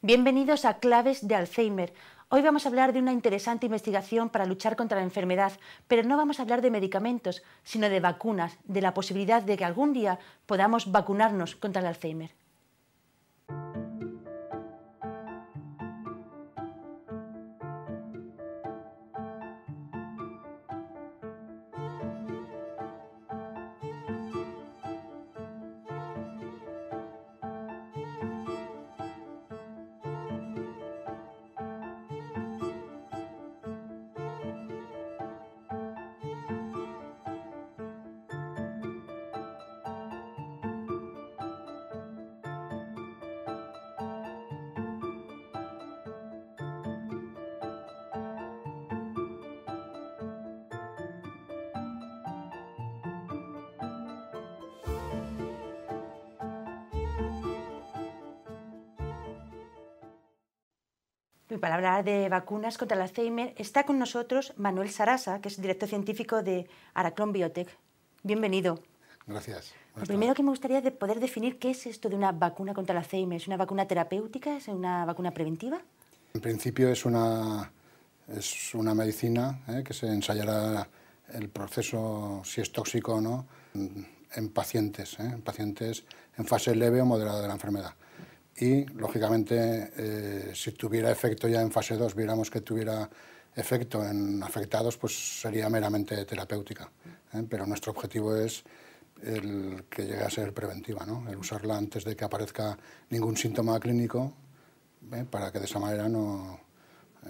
Bienvenidos a Claves de Alzheimer. Hoy vamos a hablar de una interesante investigación para luchar contra la enfermedad, pero no vamos a hablar de medicamentos, sino de vacunas, de la posibilidad de que algún día podamos vacunarnos contra el Alzheimer. Para hablar de vacunas contra el Alzheimer está con nosotros Manuel Sarasa, que es director científico de Araclon Biotech. Bienvenido. Gracias. Lo primero que me gustaría de poder definir qué es esto de una vacuna contra el Alzheimer. ¿Es una vacuna terapéutica? ¿Es una vacuna preventiva? En principio es una, es una medicina ¿eh? que se ensayará el proceso, si es tóxico o no, en pacientes, ¿eh? en pacientes en fase leve o moderada de la enfermedad y, lógicamente, eh, si tuviera efecto ya en fase 2, viéramos que tuviera efecto en afectados, pues sería meramente terapéutica. ¿eh? Pero nuestro objetivo es el que llegue a ser preventiva, ¿no? el usarla antes de que aparezca ningún síntoma clínico, ¿eh? para que de esa manera no,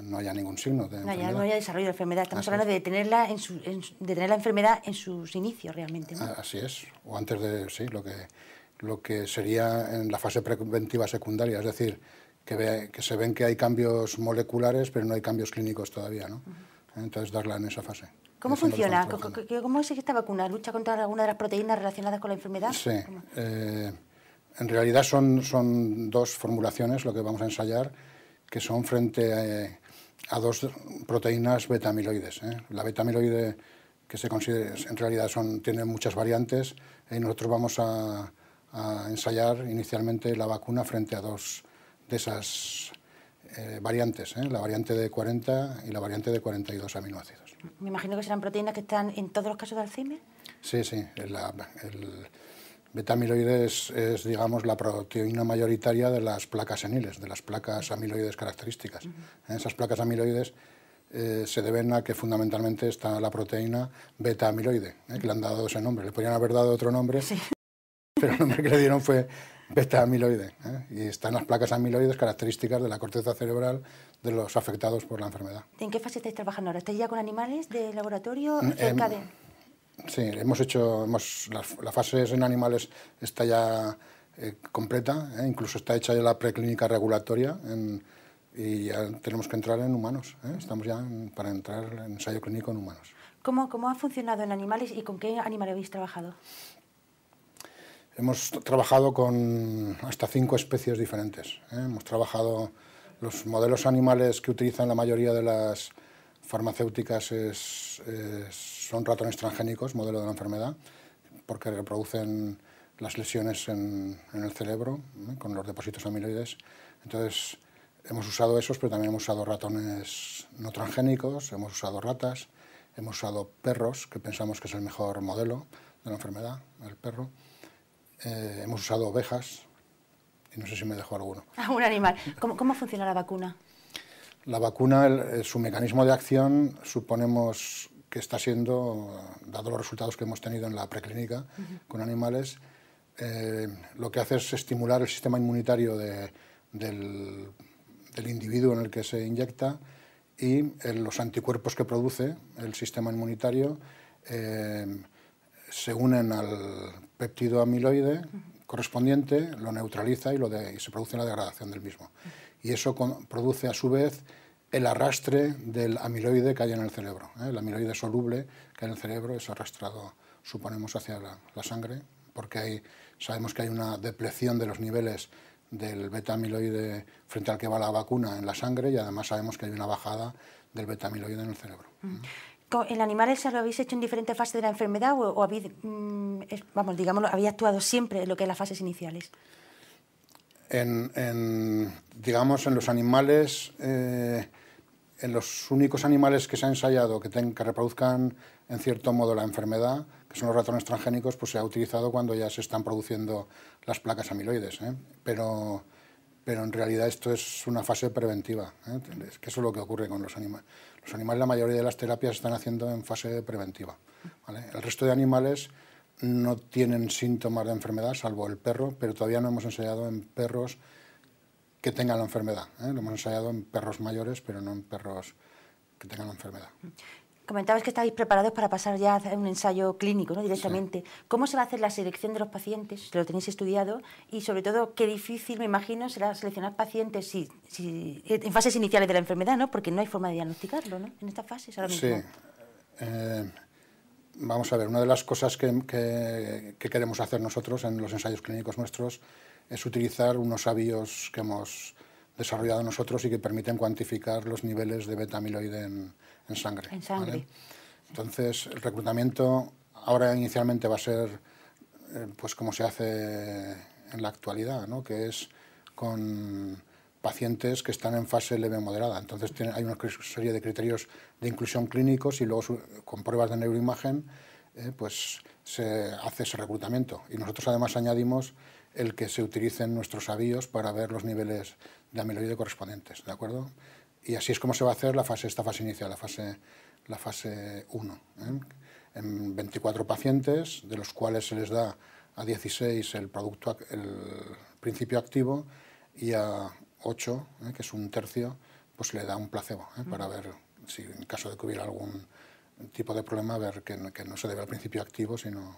no haya ningún signo de no, enfermedad. no haya desarrollo de enfermedad, estamos hablando de, tenerla de tener la enfermedad en sus inicios realmente. Así es, o antes de, sí, lo que lo que sería en la fase preventiva secundaria, es decir, que, que se ven que hay cambios moleculares, pero no hay cambios clínicos todavía. ¿no? Entonces, darla en esa fase. ¿Cómo funciona? ¿Cómo es esta vacuna? ¿Lucha contra alguna de las proteínas relacionadas con la enfermedad? Sí. Eh, en realidad son, son dos formulaciones lo que vamos a ensayar, que son frente eh, a, dos proteínas betamiloides. ¿eh? La beta-amiloide que se considera, en realidad son, tiene muchas variantes, y nosotros vamos a a ensayar inicialmente la vacuna frente a dos de esas eh, variantes, ¿eh? la variante de 40 y la variante de 42 aminoácidos. Me imagino que serán proteínas que están en todos los casos de Alzheimer. Sí, sí. el beta amiloide es, digamos, la proteína mayoritaria de las placas seniles, de las placas amiloides características. En Esas placas amiloides eh, se deben a que fundamentalmente está la proteína beta amiloide, que le han dado ese nombre. Le podrían haber dado otro nombre, sí pero el nombre que le dieron fue beta amiloide. ¿eh? Y están las placas amiloides características de la corteza cerebral de los afectados por la enfermedad. ¿En qué fase estáis trabajando ahora? ¿Estáis ya con animales de laboratorio mm, cerca em, de...? Sí, hemos hecho... Hemos, la, fase en animales está ya eh, completa, ¿eh? incluso está hecha ya la preclínica regulatoria y ya tenemos que entrar en humanos. Estamos ya para entrar en ensayo clínico en humanos. ¿Cómo, ¿Cómo ha funcionado en animales y con qué animal habéis trabajado? Hemos trabajado con hasta cinco especies diferentes. ¿eh? Hemos trabajado los modelos animales que utilizan la mayoría de las farmacéuticas son ratones transgénicos, modelo de la enfermedad, porque reproducen las lesiones en, el cerebro ¿eh? con los depósitos amiloides. Entonces, hemos usado esos, pero también hemos usado ratones no transgénicos, hemos usado ratas, hemos usado perros, que pensamos que es el mejor modelo de la enfermedad, el perro. Eh, hemos usado ovejas y no sé si me dejó alguno. Un animal. ¿Cómo, funciona la vacuna? La vacuna, eh, su mecanismo de acción, suponemos que está siendo, dado los resultados que hemos tenido en la preclínica con animales, eh, lo que hace es estimular el sistema inmunitario del, individuo en el que se inyecta y los anticuerpos que produce el sistema inmunitario se unen al péptido amiloide correspondiente, lo neutraliza y, lo se produce la degradación del mismo. Y eso produce a su vez el arrastre del amiloide que hay en el cerebro. ¿eh? El amiloide soluble que hay en el cerebro es arrastrado, suponemos, hacia la, sangre, porque sabemos que hay una depleción de los niveles del beta amiloide frente al que va la vacuna en la sangre y además sabemos que hay una bajada del beta amiloide en el cerebro. Mm. ¿En animales se lo habéis hecho en diferentes fases de la enfermedad o, habéis, mm, vamos, digámoslo, había actuado siempre en lo que es las fases iniciales? En, digamos, en los animales, eh, en los únicos animales que se ha ensayado que, que reproduzcan en cierto modo la enfermedad, que son los ratones transgénicos, pues se ha utilizado cuando ya se están produciendo las placas amiloides. ¿eh? Pero pero en realidad esto es una fase preventiva, ¿eh? que eso es lo que ocurre con los animales. Los animales, la mayoría de las terapias están haciendo en fase preventiva. El resto de animales no tienen síntomas de enfermedad, salvo el perro, pero todavía no hemos ensayado en perros que tengan la enfermedad. ¿eh? Lo hemos ensayado en perros mayores, pero no en perros que tengan la enfermedad. Comentabas que estáis preparados para pasar ya a un ensayo clínico ¿no? directamente. ¿Cómo se va a hacer la selección de los pacientes? ¿Lo tenéis estudiado? Y sobre todo, qué difícil, me imagino, será seleccionar pacientes si, en fases iniciales de la enfermedad, ¿no? porque no hay forma de diagnosticarlo ¿no? en estas fases ahora mismo. Sí. Eh, vamos a ver, una de las cosas que, que queremos hacer nosotros en los ensayos clínicos nuestros es utilizar unos sabios que hemos desarrollado nosotros y que permiten cuantificar los niveles de beta amiloide en, sangre. Entonces, el reclutamiento ahora inicialmente va a ser eh, pues como se hace en la actualidad, que es con pacientes que están en fase leve moderada. Entonces hay una serie de criterios de inclusión clínicos y luego con pruebas de neuroimagen eh, pues se hace ese reclutamiento. Y nosotros además añadimos el que se utilicen nuestros avíos para ver los niveles de amiloide correspondientes, ¿de acuerdo? Y así es como se va a hacer la fase, esta fase inicial, la fase, la fase 1. ¿eh? En 24 pacientes, de los cuales se les da a 16 el, producto, el principio activo y a 8, ¿eh? que es un tercio, pues le da un placebo ¿eh? para ver si en caso de que hubiera algún tipo de problema, ver que no se debe al principio activo, sino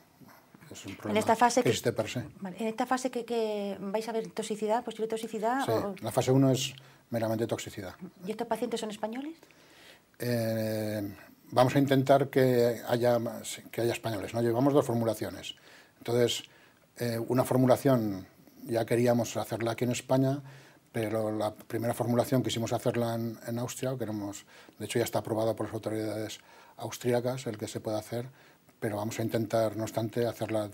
en esta fase que existe per se. en esta fase que, vais a ver toxicidad, posible toxicidad... la fase 1 es meramente toxicidad. ¿Y estos pacientes son españoles? Eh, vamos a intentar que haya, que haya españoles. ¿no? Llevamos dos formulaciones. Entonces, eh, una formulación ya queríamos hacerla aquí en España, pero la primera formulación quisimos hacerla en, Austria, queremos, de hecho ya está aprobada por las autoridades austriacas... el que se puede hacer, pero vamos a intentar, no obstante, hacerla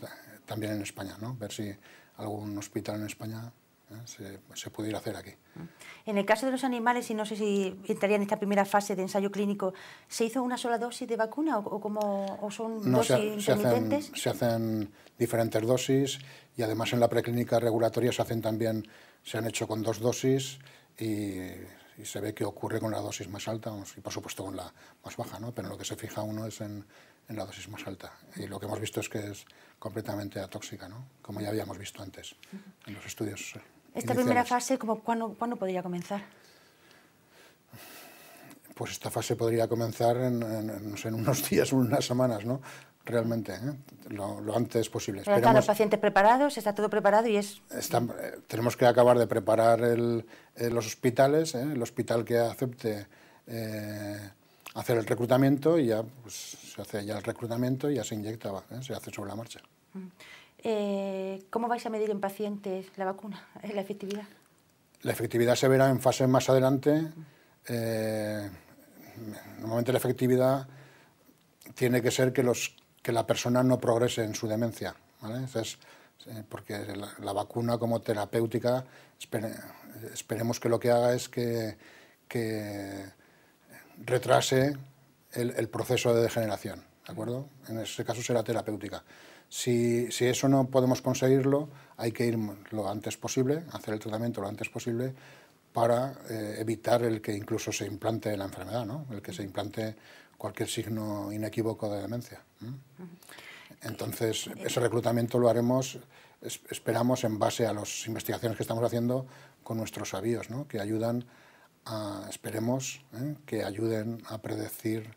también en España, ¿no? ver si algún hospital en España ¿eh? se, se, pudiera hacer aquí. Mm. En el caso de los animales, y no sé si entraría en esta primera fase de ensayo clínico, ¿se hizo una sola dosis de vacuna o, como, o son dosis se, se, hacen, diferentes dosis y además en la preclínica regulatoria se hacen también, se han hecho con dos dosis y se ve que ocurre con la dosis más alta y por supuesto con la más baja, ¿no? pero lo que se fija uno es en, en la dosis más alta. Y lo que hemos visto es que es completamente atóxica, ¿no? como ya habíamos visto antes en los estudios. Eh, ¿Esta primera fase como, ¿cuándo, podría comenzar? Pues esta fase podría comenzar en, en unos días, unas semanas, ¿no? realmente, ¿eh? lo, antes posible. Pero están los pacientes preparados, está todo preparado y es... Eh, tenemos que acabar de preparar los hospitales, el hospital que acepte hacer el reclutamiento y ya pues, se hace ya el reclutamiento y ya se inyectaba, ¿eh? se hace sobre la marcha. Mm. Eh, ¿Cómo vais a medir en pacientes la vacuna, eh, la efectividad? La efectividad se verá en fases más adelante. normalmente la efectividad tiene que ser que, los, que la persona no progrese en su demencia, Entonces, porque la, vacuna como terapéutica esperemos que lo que haga es que, que retrase el, proceso de degeneración, ¿de acuerdo? En ese caso será terapéutica. Si, eso no podemos conseguirlo, hay que ir lo antes posible, hacer el tratamiento lo antes posible para eh, evitar el que incluso se implante la enfermedad, ¿no? el que se implante cualquier signo inequívoco de demencia. Entonces, ese reclutamiento lo haremos, esperamos, en base a las investigaciones que estamos haciendo con nuestros sabios, ¿no? que ayudan esperemos, ¿eh? que ayuden a predecir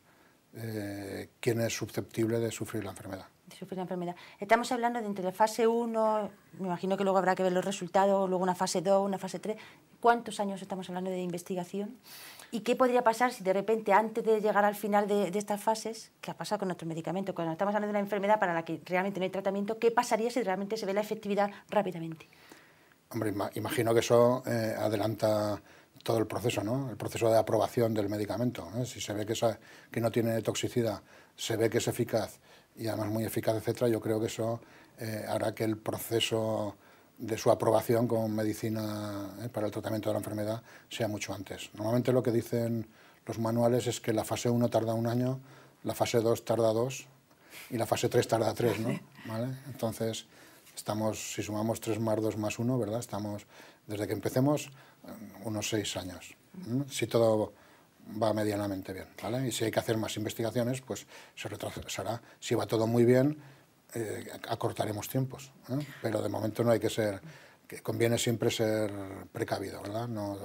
eh, quién es susceptible de sufrir la enfermedad. De sufrir la enfermedad. Estamos hablando de entre la fase 1, me imagino que luego habrá que ver los resultados, luego una fase 2, una fase 3. ¿Cuántos años estamos hablando de investigación? ¿Y qué podría pasar si de repente, antes de llegar al final de, estas fases, que ha pasado con nuestro medicamento, cuando estamos hablando de una enfermedad para la que realmente no hay tratamiento, qué pasaría si realmente se ve la efectividad rápidamente? Hombre, imagino que eso eh, adelanta todo el proceso, ¿no? el proceso de aprobación del medicamento. Si se ve que, esa, que no tiene toxicidad, se ve que es eficaz y además muy eficaz, etcétera, yo creo que eso eh, hará que el proceso de su aprobación con medicina eh, para el tratamiento de la enfermedad sea mucho antes. Normalmente lo que dicen los manuales es que la fase 1 tarda un año, la fase 2 tarda dos y la fase 3 tarda tres, ¿Vale? Entonces, estamos, si sumamos 3 más 2 más 1, ¿verdad? Estamos, desde que empecemos unos seis años, si todo va medianamente bien. Y si hay que hacer más investigaciones, pues se retrasará. Si va todo muy bien, eh, acortaremos tiempos. Pero de momento no hay que ser... Que conviene siempre ser precavido, ¿verdad? No,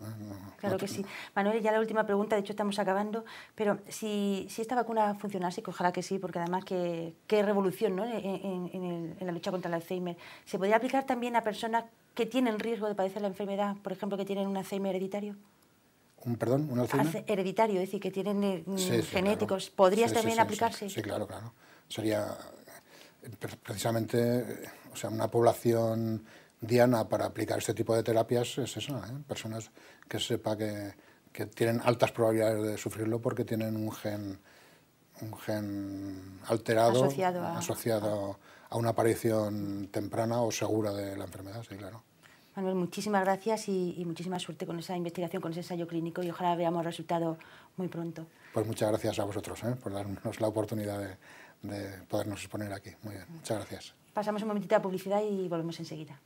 Ah, claro que sí. Manuel, ya la última pregunta, de hecho estamos acabando, pero si, esta vacuna funcionase, ojalá que sí, porque además que, qué revolución ¿no? en, la lucha contra el Alzheimer, ¿se podría aplicar también a personas que tienen riesgo de padecer la enfermedad, por ejemplo, que tienen un Alzheimer hereditario? ¿Un, perdón? ¿Un Alzheimer? Hereditario, es decir, que tienen eh, genéticos. ¿Podrías también aplicarse? Sí, claro, claro. Sería eh, precisamente eh, o sea, una población diana para aplicar este tipo de terapias es esa, ¿eh? personas que sepa que, que, tienen altas probabilidades de sufrirlo porque tienen un gen, un gen alterado asociado, a, una aparición temprana o segura de la enfermedad, sí, claro. Manuel, muchísimas gracias y, muchísima suerte con esa investigación, con ese ensayo clínico y ojalá veamos resultado muy pronto. Pues muchas gracias a vosotros ¿eh? por darnos la oportunidad de, podernos exponer aquí. Muy bien, muchas gracias. Pasamos un momentito a publicidad y volvemos enseguida.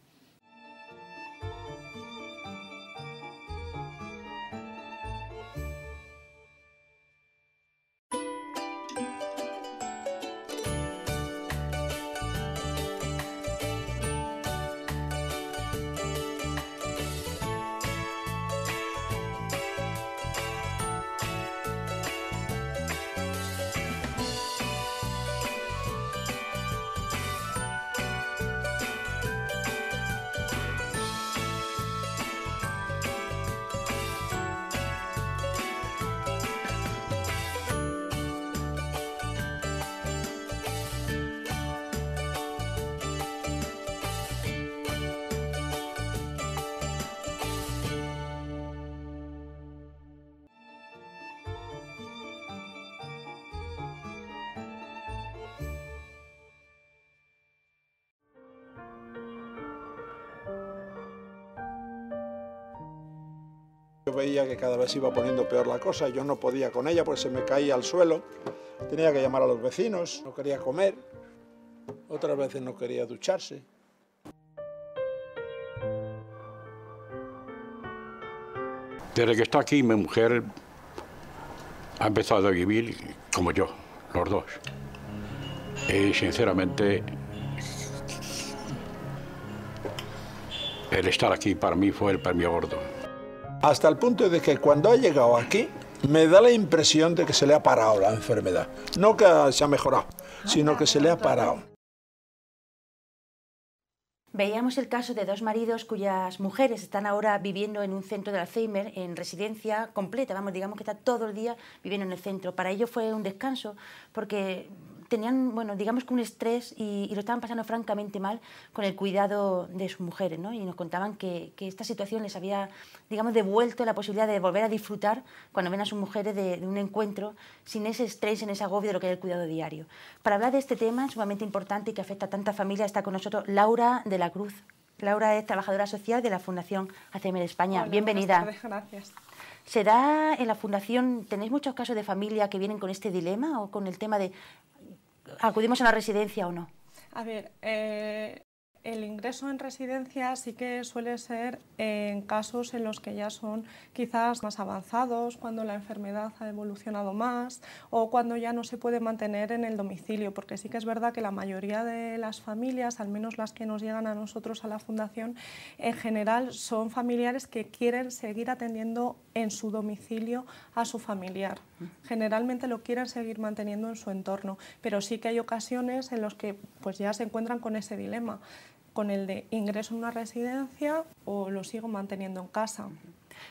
veía que cada vez iba poniendo peor la cosa, yo no podía con ella porque se me caía al suelo, tenía que llamar a los vecinos, no quería comer, otras veces no quería ducharse. Desde que está aquí mi mujer ha empezado a vivir como yo, los dos. Y sinceramente el estar aquí para mí fue el premio gordo hasta el punto de que cuando ha llegado aquí, me da la impresión de que se le ha parado la enfermedad. No que se ha mejorado, sino que se le ha parado. Veíamos el caso de dos maridos cuyas mujeres están ahora viviendo en un centro de Alzheimer, en residencia completa, vamos, digamos que está todo el día viviendo en el centro. Para ellos fue un descanso, porque tenían, bueno, digamos que un estrés y, lo estaban pasando francamente mal con el cuidado de sus mujeres, ¿no? Y nos contaban que, esta situación les había, digamos, devuelto la posibilidad de volver a disfrutar cuando ven a sus mujeres de, un encuentro sin ese estrés, en ese agobio de lo que es el cuidado diario. Para hablar de este tema sumamente importante y que afecta a tantas familias está con nosotros Laura de la Cruz. Laura es trabajadora social de la Fundación de España. Bienvenida. Muchas gracias. ¿Se en la Fundación, tenéis muchos casos de familia que vienen con este dilema o con el tema de acudimos a una residencia o no? A ver, eh, el ingreso en residencia sí que suele ser en casos en los que ya son quizás más avanzados, cuando la enfermedad ha evolucionado más o cuando ya no se puede mantener en el domicilio, porque sí que es verdad que la mayoría de las familias, al menos las que nos llegan a nosotros a la fundación, en general son familiares que quieren seguir atendiendo en su domicilio a su familiar. Generalmente lo quieren seguir manteniendo en su entorno, pero sí que hay ocasiones en las que pues, ya se encuentran con ese dilema, con el de ingreso en una residencia o lo sigo manteniendo en casa.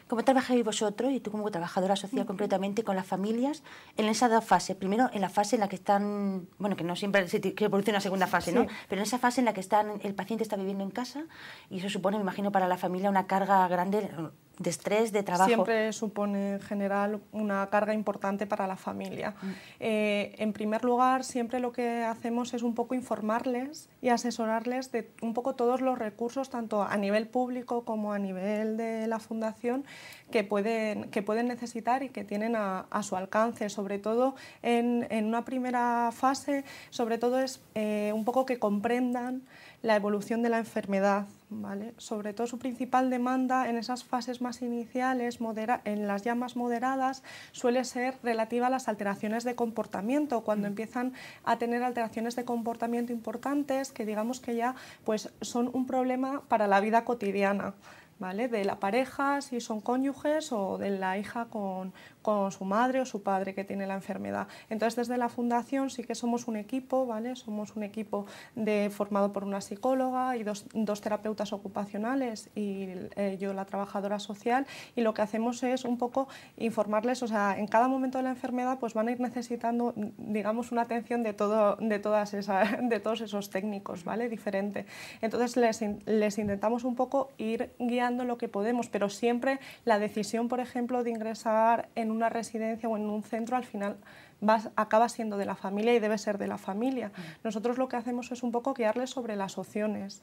¿Cómo trabajáis vosotros y tú como trabajadora social completamente con las familias en esas dos fases? Primero en la fase en la que están, bueno, que no siempre se que produce una segunda fase, ¿no? Pero en esa fase en la que están, el paciente está viviendo en casa y eso supone, me imagino, para la familia una carga grande de estrés, de trabajo. Siempre supone en general una carga importante para la familia. Mm. Eh, en primer lugar, siempre lo que hacemos es un poco informarles y asesorarles de un poco todos los recursos, tanto a nivel público como a nivel de la fundación, que pueden, que pueden necesitar y que tienen a, su alcance. Sobre todo en, una primera fase, sobre todo es eh, un poco que comprendan la evolución de la enfermedad, ¿vale? Sobre todo su principal demanda en esas fases más iniciales en las llamas moderadas suele ser relativa a las alteraciones de comportamiento, cuando mm. empiezan a tener alteraciones de comportamiento importantes que digamos que ya pues, son un problema para la vida cotidiana. ¿Vale? de la pareja, si son cónyuges o de la hija con, su madre o su padre que tiene la enfermedad. Entonces, desde la fundación sí que somos un equipo, ¿vale? Somos un equipo de, formado por una psicóloga y dos, terapeutas ocupacionales y eh, yo la trabajadora social y lo que hacemos es un poco informarles, o sea, en cada momento de la enfermedad pues van a ir necesitando, digamos, una atención de, todo, de, todas esas, de todos esos técnicos, ¿vale? Diferente. Entonces, les, les intentamos un poco ir guiando lo que podemos, pero siempre la decisión, por ejemplo, de ingresar en un una residencia o en un centro, al final vas, acaba siendo de la familia y debe ser de la familia. Mm. Nosotros lo que hacemos es un poco guiarles sobre las opciones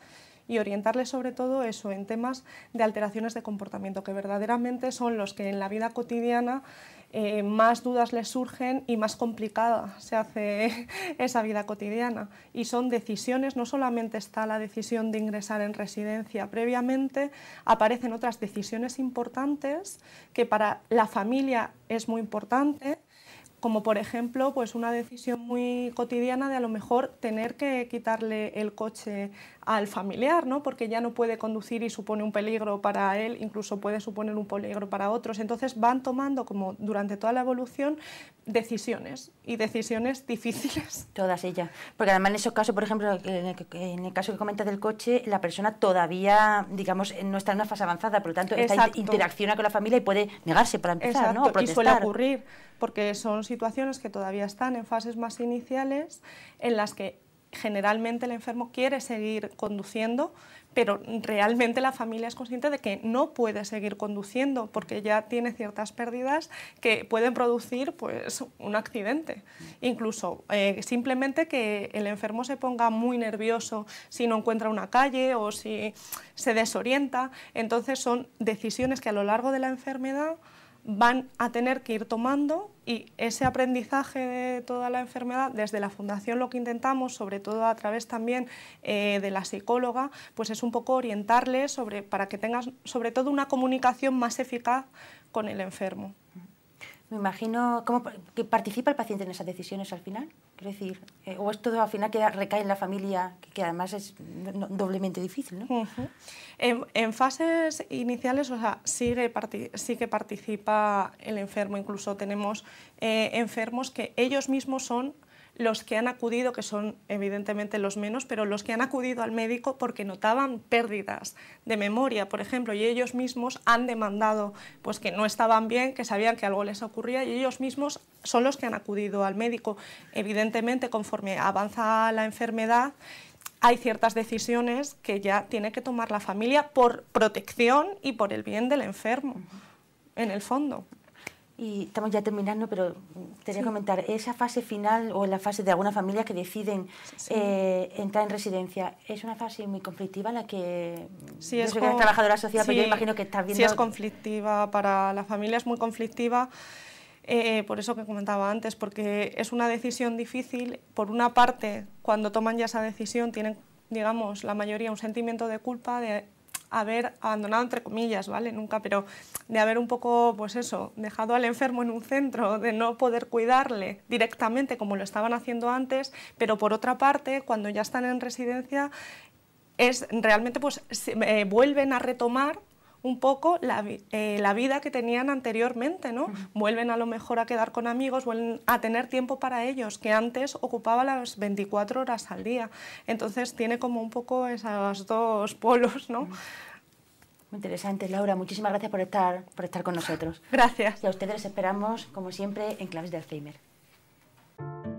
y orientarles sobre todo eso en temas de alteraciones de comportamiento, que verdaderamente son los que en la vida cotidiana eh, más dudas les surgen y más complicada se hace esa vida cotidiana. Y son decisiones, no solamente está la decisión de ingresar en residencia, previamente aparecen otras decisiones importantes que para la familia es muy importante como por ejemplo pues una decisión muy cotidiana de a lo mejor tener que quitarle el coche al familiar, ¿no? porque ya no puede conducir y supone un peligro para él, incluso puede suponer un peligro para otros. Entonces van tomando como durante toda la evolución decisiones y decisiones difíciles. Todas ellas. Porque además en esos casos, por ejemplo, en el, caso que comentas del coche, la persona todavía, digamos, no está en una fase avanzada, por lo tanto, interacciona con la familia y puede negarse para empezar, ¿no? O protestar. suele ocurrir, porque son situaciones que todavía están en fases más iniciales en las que generalmente el enfermo quiere seguir conduciendo, pero realmente la familia es consciente de que no puede seguir conduciendo porque ya tiene ciertas pérdidas que pueden producir pues, un accidente. Incluso eh, simplemente que el enfermo se ponga muy nervioso si no encuentra una calle o si se desorienta. Entonces son decisiones que a lo largo de la enfermedad van a tener que ir tomando y ese aprendizaje de toda la enfermedad, desde la fundación lo que intentamos, sobre todo a través también eh, de la psicóloga, pues es un poco orientarles sobre, para que tengas sobre todo una comunicación más eficaz con el enfermo. Me imagino, ¿cómo que participa el paciente en esas decisiones al final? Quiero decir, eh, o esto al final que recae en la familia, que, además es doblemente difícil, ¿no? en, fases iniciales, o sea, sigue sí que participa el enfermo, incluso tenemos eh, enfermos que ellos mismos son los que han acudido, que son evidentemente los menos, pero los que han acudido al médico porque notaban pérdidas de memoria, por ejemplo, y ellos mismos han demandado pues que no estaban bien, que sabían que algo les ocurría y ellos mismos son los que han acudido al médico. Evidentemente, conforme avanza la enfermedad, hay ciertas decisiones que ya tiene que tomar la familia por protección y por el bien del enfermo, en el fondo. Y estamos ya terminando, pero quería comentar, esa fase final o la fase de algunas familias que deciden eh, entrar en residencia, es una fase muy conflictiva en la que... Sí, es soy trabajadora social, pero yo imagino que estás viendo... Sí, es conflictiva, para la familia es muy conflictiva, eh, por eso que comentaba antes, porque es una decisión difícil. Por una parte, cuando toman ya esa decisión, tienen, digamos, la mayoría un sentimiento de culpa, de haber abandonado, entre comillas, ¿vale? Nunca, pero de haber un poco, pues eso, dejado al enfermo en un centro, de no poder cuidarle directamente como lo estaban haciendo antes, pero por otra parte, cuando ya están en residencia, es realmente, pues, eh, vuelven a retomar un poco eh, la, vida que tenían anteriormente, ¿no? Vuelven a lo mejor a quedar con amigos, vuelven a tener tiempo para ellos, que antes ocupaba las 24 horas al día. Entonces tiene como un poco esos dos polos, ¿no? Muy interesante, Laura. Muchísimas gracias por estar, por estar con nosotros. Gracias. Y a ustedes les esperamos, como siempre, en Claves de Alzheimer.